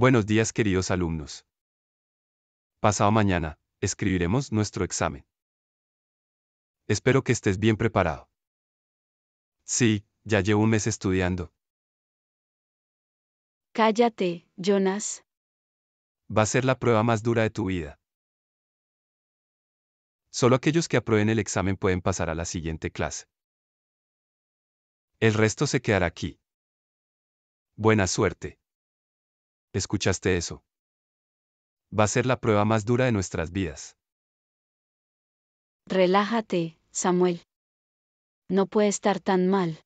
Buenos días queridos alumnos. Pasado mañana, escribiremos nuestro examen. Espero que estés bien preparado. Sí, ya llevo un mes estudiando. Cállate, Jonas. Va a ser la prueba más dura de tu vida. Solo aquellos que aprueben el examen pueden pasar a la siguiente clase. El resto se quedará aquí. Buena suerte. ¿Escuchaste eso? Va a ser la prueba más dura de nuestras vidas. Relájate, Samuel. No puede estar tan mal.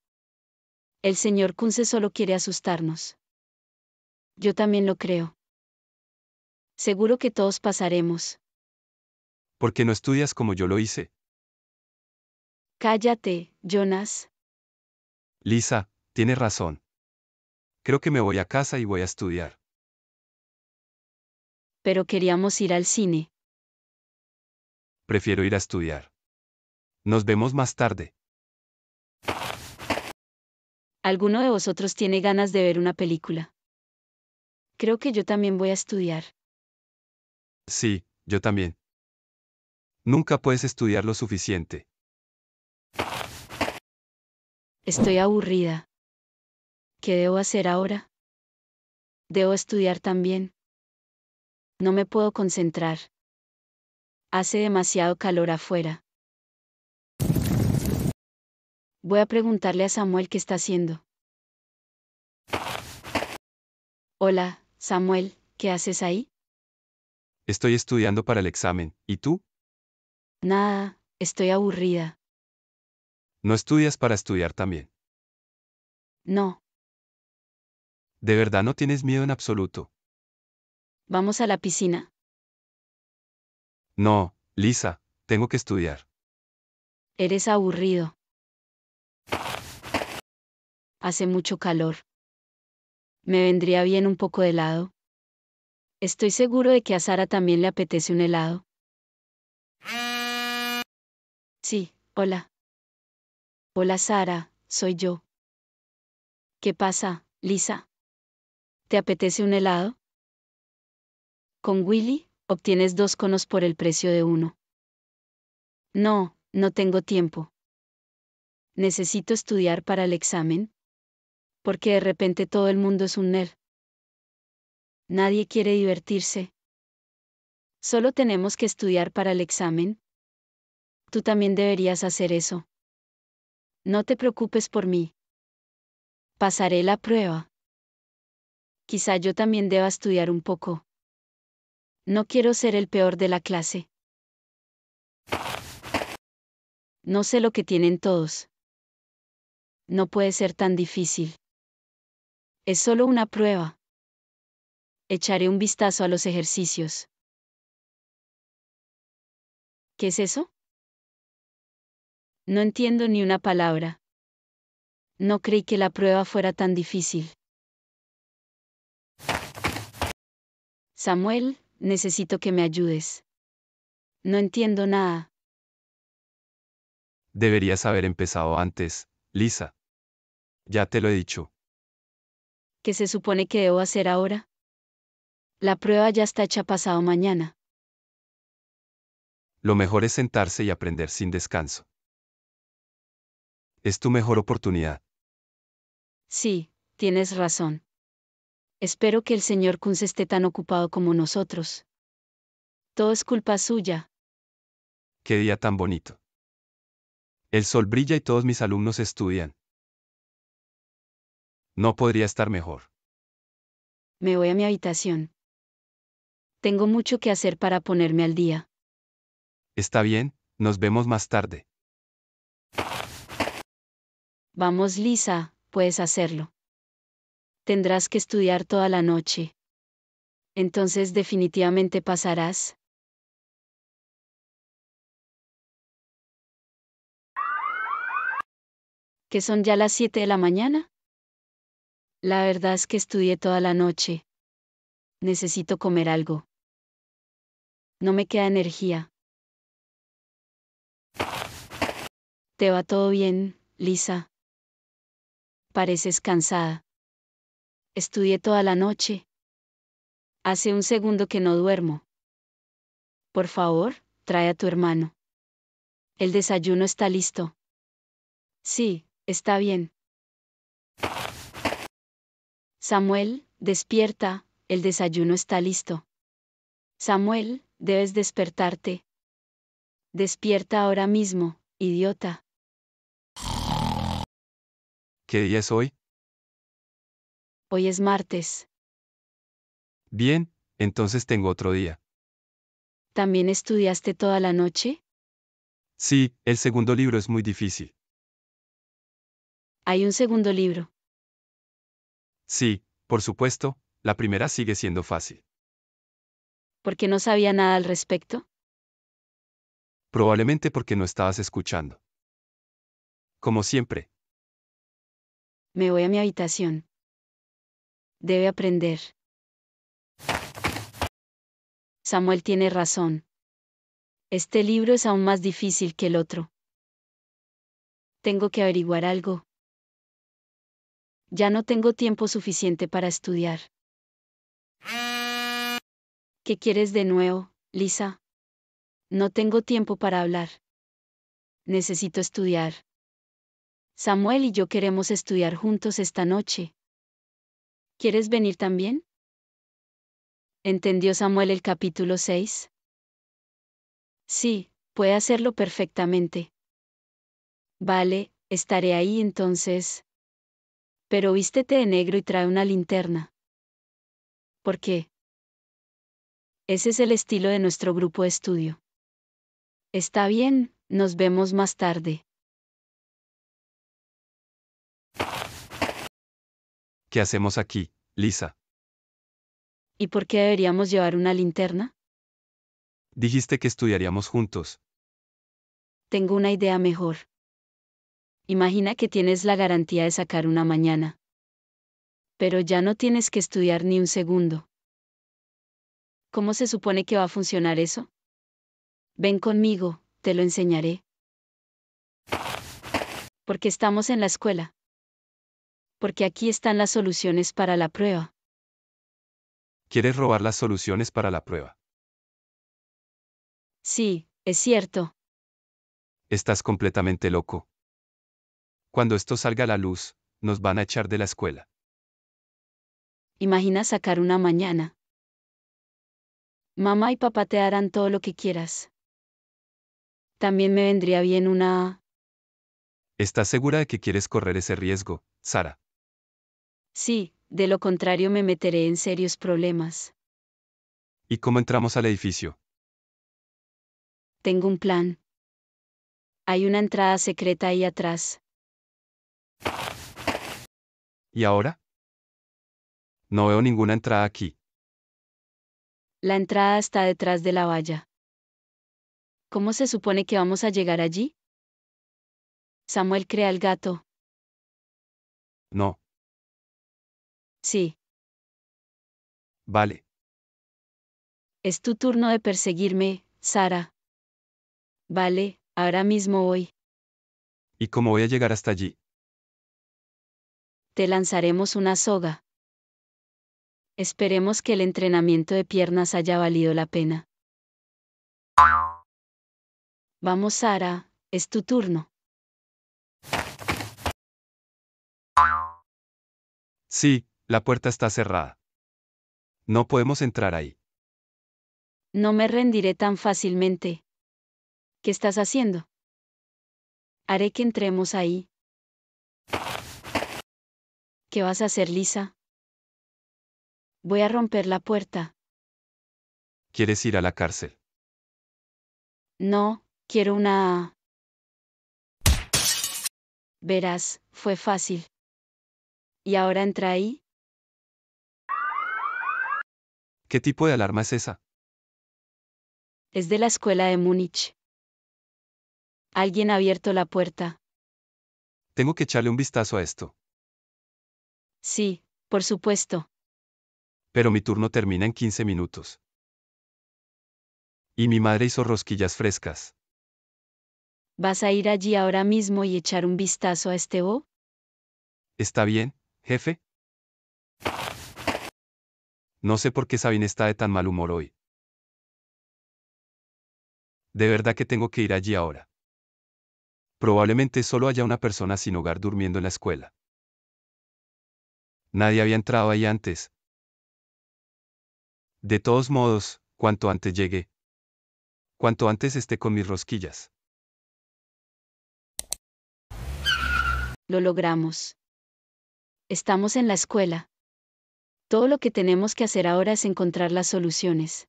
El señor Kunze solo quiere asustarnos. Yo también lo creo. Seguro que todos pasaremos. ¿Por qué no estudias como yo lo hice? Cállate, Jonas. Lisa, tienes razón. Creo que me voy a casa y voy a estudiar pero queríamos ir al cine. Prefiero ir a estudiar. Nos vemos más tarde. ¿Alguno de vosotros tiene ganas de ver una película? Creo que yo también voy a estudiar. Sí, yo también. Nunca puedes estudiar lo suficiente. Estoy aburrida. ¿Qué debo hacer ahora? Debo estudiar también. No me puedo concentrar. Hace demasiado calor afuera. Voy a preguntarle a Samuel qué está haciendo. Hola, Samuel, ¿qué haces ahí? Estoy estudiando para el examen, ¿y tú? Nada, estoy aburrida. ¿No estudias para estudiar también? No. ¿De verdad no tienes miedo en absoluto? Vamos a la piscina. No, Lisa, tengo que estudiar. Eres aburrido. Hace mucho calor. Me vendría bien un poco de helado. Estoy seguro de que a Sara también le apetece un helado. Sí, hola. Hola Sara, soy yo. ¿Qué pasa, Lisa? ¿Te apetece un helado? Con Willy, obtienes dos conos por el precio de uno. No, no tengo tiempo. Necesito estudiar para el examen. Porque de repente todo el mundo es un nerd. Nadie quiere divertirse. Solo tenemos que estudiar para el examen. Tú también deberías hacer eso. No te preocupes por mí. Pasaré la prueba. Quizá yo también deba estudiar un poco. No quiero ser el peor de la clase. No sé lo que tienen todos. No puede ser tan difícil. Es solo una prueba. Echaré un vistazo a los ejercicios. ¿Qué es eso? No entiendo ni una palabra. No creí que la prueba fuera tan difícil. Samuel, Necesito que me ayudes. No entiendo nada. Deberías haber empezado antes, Lisa. Ya te lo he dicho. ¿Qué se supone que debo hacer ahora? La prueba ya está hecha pasado mañana. Lo mejor es sentarse y aprender sin descanso. Es tu mejor oportunidad. Sí, tienes razón espero que el señor Kunz esté tan ocupado como nosotros. Todo es culpa suya. Qué día tan bonito. El sol brilla y todos mis alumnos estudian. No podría estar mejor. Me voy a mi habitación. Tengo mucho que hacer para ponerme al día. Está bien, nos vemos más tarde. Vamos, Lisa, puedes hacerlo tendrás que estudiar toda la noche. Entonces definitivamente pasarás. ¿Qué son ya las 7 de la mañana? La verdad es que estudié toda la noche. Necesito comer algo. No me queda energía. ¿Te va todo bien, Lisa? Pareces cansada. Estudié toda la noche. Hace un segundo que no duermo. Por favor, trae a tu hermano. El desayuno está listo. Sí, está bien. Samuel, despierta, el desayuno está listo. Samuel, debes despertarte. Despierta ahora mismo, idiota. ¿Qué día es hoy? Hoy es martes. Bien, entonces tengo otro día. ¿También estudiaste toda la noche? Sí, el segundo libro es muy difícil. Hay un segundo libro. Sí, por supuesto, la primera sigue siendo fácil. ¿Por qué no sabía nada al respecto? Probablemente porque no estabas escuchando. Como siempre. Me voy a mi habitación debe aprender. Samuel tiene razón. Este libro es aún más difícil que el otro. Tengo que averiguar algo. Ya no tengo tiempo suficiente para estudiar. ¿Qué quieres de nuevo, Lisa? No tengo tiempo para hablar. Necesito estudiar. Samuel y yo queremos estudiar juntos esta noche, ¿Quieres venir también? ¿Entendió Samuel el capítulo 6? Sí, puede hacerlo perfectamente. Vale, estaré ahí entonces. Pero vístete de negro y trae una linterna. ¿Por qué? Ese es el estilo de nuestro grupo de estudio. Está bien, nos vemos más tarde. ¿Qué hacemos aquí, Lisa? ¿Y por qué deberíamos llevar una linterna? Dijiste que estudiaríamos juntos. Tengo una idea mejor. Imagina que tienes la garantía de sacar una mañana. Pero ya no tienes que estudiar ni un segundo. ¿Cómo se supone que va a funcionar eso? Ven conmigo, te lo enseñaré. Porque estamos en la escuela porque aquí están las soluciones para la prueba. ¿Quieres robar las soluciones para la prueba? Sí, es cierto. Estás completamente loco. Cuando esto salga a la luz, nos van a echar de la escuela. Imagina sacar una mañana. Mamá y papá te harán todo lo que quieras. También me vendría bien una... ¿Estás segura de que quieres correr ese riesgo, Sara? Sí, de lo contrario me meteré en serios problemas. ¿Y cómo entramos al edificio? Tengo un plan. Hay una entrada secreta ahí atrás. ¿Y ahora? No veo ninguna entrada aquí. La entrada está detrás de la valla. ¿Cómo se supone que vamos a llegar allí? Samuel crea el gato. No, Sí. Vale. Es tu turno de perseguirme, Sara. Vale, ahora mismo voy. ¿Y cómo voy a llegar hasta allí? Te lanzaremos una soga. Esperemos que el entrenamiento de piernas haya valido la pena. Vamos, Sara, es tu turno. Sí, la puerta está cerrada. No podemos entrar ahí. No me rendiré tan fácilmente. ¿Qué estás haciendo? Haré que entremos ahí. ¿Qué vas a hacer, Lisa? Voy a romper la puerta. ¿Quieres ir a la cárcel? No, quiero una... Verás, fue fácil. ¿Y ahora entra ahí? ¿Qué tipo de alarma es esa? Es de la escuela de Múnich. Alguien ha abierto la puerta. Tengo que echarle un vistazo a esto. Sí, por supuesto. Pero mi turno termina en 15 minutos. Y mi madre hizo rosquillas frescas. ¿Vas a ir allí ahora mismo y echar un vistazo a este bo? Está bien, jefe, no sé por qué Sabine está de tan mal humor hoy. De verdad que tengo que ir allí ahora. Probablemente solo haya una persona sin hogar durmiendo en la escuela. Nadie había entrado ahí antes. De todos modos, cuanto antes llegue. Cuanto antes esté con mis rosquillas. Lo logramos. Estamos en la escuela. Todo lo que tenemos que hacer ahora es encontrar las soluciones.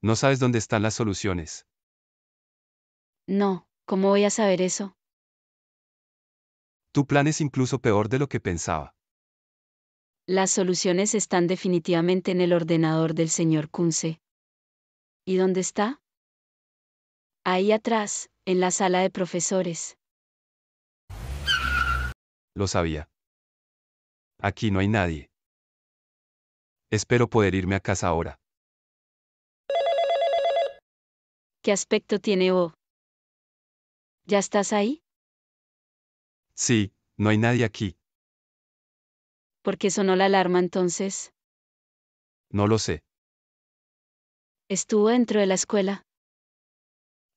No sabes dónde están las soluciones. No, ¿cómo voy a saber eso? Tu plan es incluso peor de lo que pensaba. Las soluciones están definitivamente en el ordenador del señor Kunze. ¿Y dónde está? Ahí atrás, en la sala de profesores. Lo sabía. Aquí no hay nadie. Espero poder irme a casa ahora. ¿Qué aspecto tiene O? ¿Ya estás ahí? Sí, no hay nadie aquí. ¿Por qué sonó la alarma entonces? No lo sé. ¿Estuvo dentro de la escuela?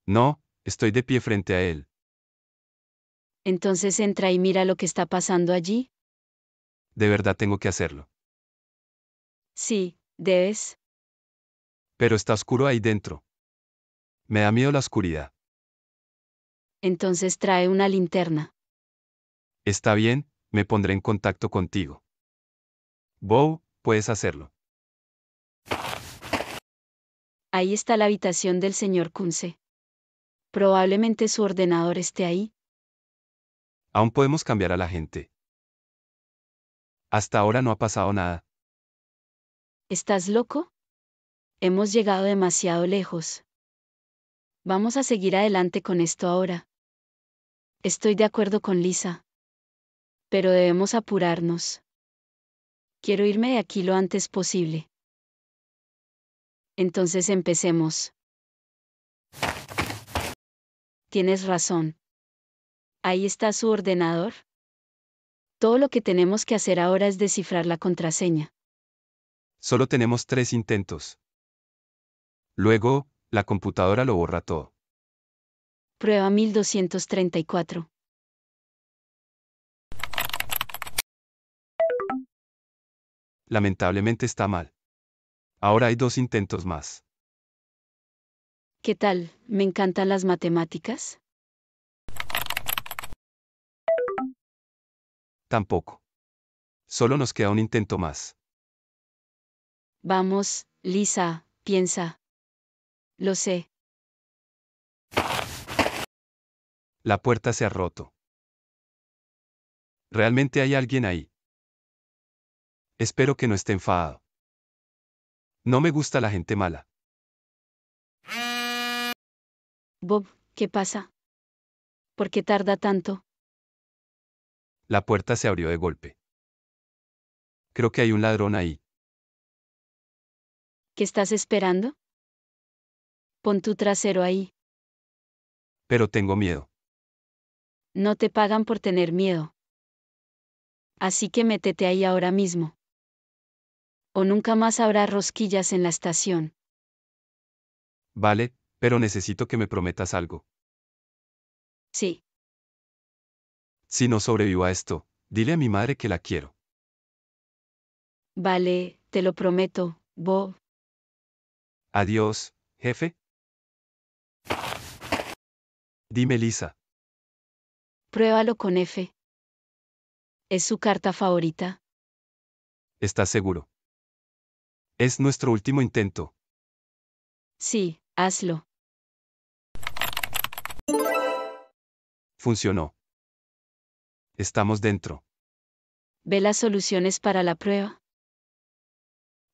No, estoy de pie frente a él. Entonces entra y mira lo que está pasando allí. De verdad tengo que hacerlo. Sí, debes. Pero está oscuro ahí dentro. Me da miedo la oscuridad. Entonces trae una linterna. Está bien, me pondré en contacto contigo. Bow, puedes hacerlo. Ahí está la habitación del señor Kunze. Probablemente su ordenador esté ahí. Aún podemos cambiar a la gente. Hasta ahora no ha pasado nada. ¿Estás loco? Hemos llegado demasiado lejos. Vamos a seguir adelante con esto ahora. Estoy de acuerdo con Lisa. Pero debemos apurarnos. Quiero irme de aquí lo antes posible. Entonces empecemos. Tienes razón. Ahí está su ordenador. Todo lo que tenemos que hacer ahora es descifrar la contraseña. Solo tenemos tres intentos. Luego, la computadora lo borra todo. Prueba 1234. Lamentablemente está mal. Ahora hay dos intentos más. ¿Qué tal? ¿Me encantan las matemáticas? Tampoco. Solo nos queda un intento más. Vamos, Lisa, piensa. Lo sé. La puerta se ha roto. Realmente hay alguien ahí. Espero que no esté enfadado. No me gusta la gente mala. Bob, ¿qué pasa? ¿Por qué tarda tanto? La puerta se abrió de golpe. Creo que hay un ladrón ahí. ¿Qué estás esperando? Pon tu trasero ahí. Pero tengo miedo. No te pagan por tener miedo. Así que métete ahí ahora mismo. O nunca más habrá rosquillas en la estación. Vale, pero necesito que me prometas algo. Sí. Si no sobrevivo a esto, dile a mi madre que la quiero. Vale, te lo prometo, Bob. Adiós, jefe. Dime, Lisa. Pruébalo con F. Es su carta favorita. ¿Estás seguro? Es nuestro último intento. Sí, hazlo. Funcionó. Estamos dentro. ¿Ve las soluciones para la prueba?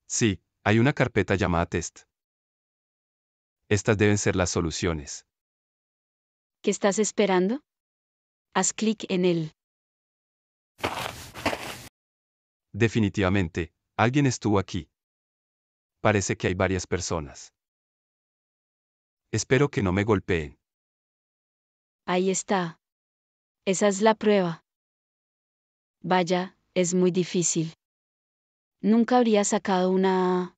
Sí, hay una carpeta llamada test. Estas deben ser las soluciones. ¿Qué estás esperando? Haz clic en él. Definitivamente, alguien estuvo aquí. Parece que hay varias personas. Espero que no me golpeen. Ahí está. Esa es la prueba. Vaya, es muy difícil. Nunca habría sacado una...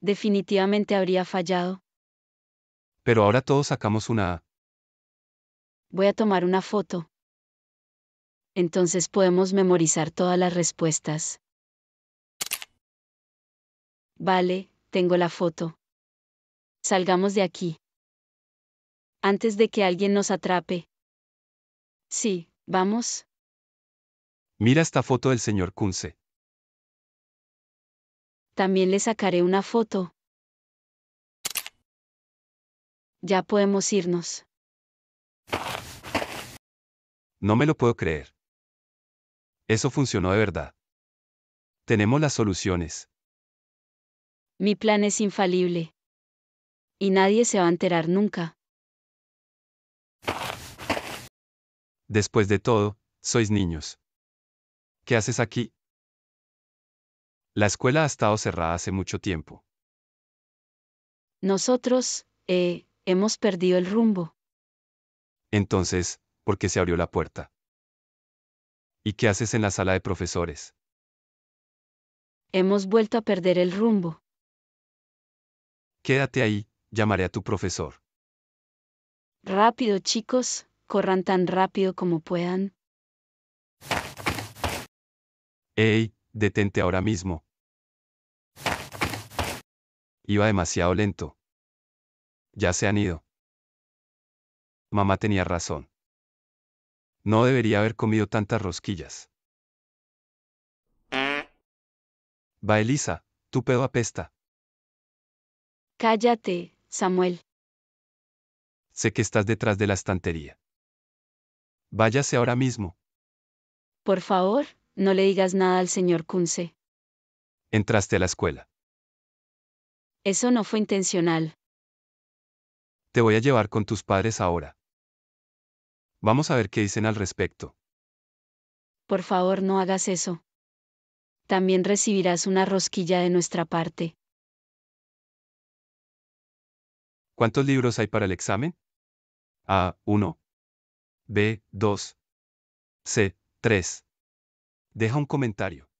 Definitivamente habría fallado. Pero ahora todos sacamos una A. Voy a tomar una foto. Entonces podemos memorizar todas las respuestas. Vale, tengo la foto. Salgamos de aquí. Antes de que alguien nos atrape. Sí, vamos. Mira esta foto del señor Kunze. También le sacaré una foto. Ya podemos irnos. No me lo puedo creer. Eso funcionó de verdad. Tenemos las soluciones. Mi plan es infalible. Y nadie se va a enterar nunca. Después de todo, sois niños. ¿Qué haces aquí? La escuela ha estado cerrada hace mucho tiempo. Nosotros, eh, Hemos perdido el rumbo. Entonces, ¿por qué se abrió la puerta? ¿Y qué haces en la sala de profesores? Hemos vuelto a perder el rumbo. Quédate ahí, llamaré a tu profesor. Rápido, chicos, corran tan rápido como puedan. ¡Ey! Detente ahora mismo. Iba demasiado lento. Ya se han ido. Mamá tenía razón. No debería haber comido tantas rosquillas. Va Elisa, tu pedo apesta. Cállate, Samuel. Sé que estás detrás de la estantería. Váyase ahora mismo. Por favor, no le digas nada al señor Kunze. Entraste a la escuela. Eso no fue intencional. Te voy a llevar con tus padres ahora. Vamos a ver qué dicen al respecto. Por favor, no hagas eso. También recibirás una rosquilla de nuestra parte. ¿Cuántos libros hay para el examen? A. 1. B. 2. C. 3. Deja un comentario.